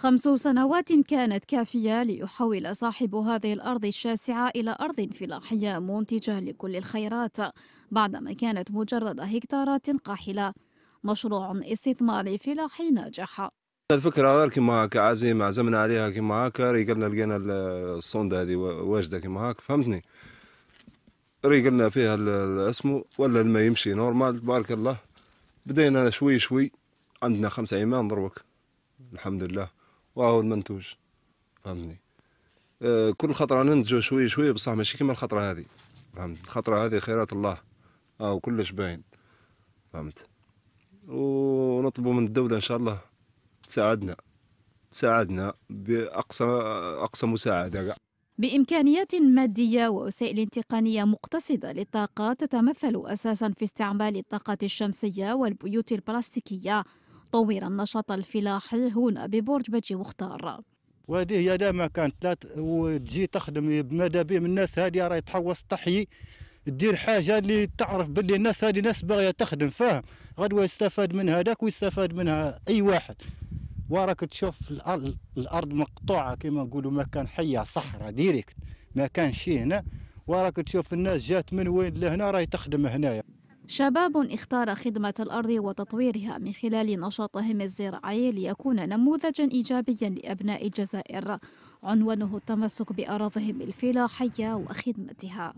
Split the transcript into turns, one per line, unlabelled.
خمس سنوات كانت كافية ليحول صاحب هذه الأرض الشاسعة إلى أرض فلاحية منتجة لكل الخيرات بعدما كانت مجرد هكتارات قاحلة مشروع استثماري فلاحي ناجح
الفكرة غير كيما هكا عزيمة عزمنا عليها كيما هكا ريقلنا لقينا الصندة هذه واجدة كيما هكا فهمتني ريقلنا فيها الاسم ولا الماء يمشي نورمال تبارك الله بدينا شوي شوي عندنا خمسة ايمان دروك الحمد لله وهو المنتوج فهمتني آه، كل خطره ننتجو شوي شوي بصح ماشي كيما الخطره هذه فهمت الخطره هذه خيرات الله أو كلش باين فهمت ونطلبوا من الدوله ان شاء الله تساعدنا تساعدنا باقصى اقصى مساعده
بإمكانيات مادية ووسائل تقنية مقتصدة للطاقة تتمثل أساسا في استعمال الطاقة الشمسية والبيوت البلاستيكية طور النشاط الفلاحي هنا ببرج بجي مختار
وهذه هي لا ما كانت لا وتجي تخدم بماذا بهم الناس هذه راهي تحوص تحيي دير حاجه اللي تعرف باللي الناس هذه ناس باغيه تخدم فاهم غدوه يستفاد من هذاك ويستفاد منها اي واحد وراك تشوف الارض مقطوعه كما نقولوا مكان حيه صحراء ديريكت ما كانش هنا وراك تشوف الناس جات من وين لهنا راهي تخدم هنايا
شباب اختار خدمة الأرض وتطويرها من خلال نشاطهم الزراعي ليكون نموذجا إيجابيا لأبناء الجزائر عنوانه التمسك بأراضهم الفلاحية وخدمتها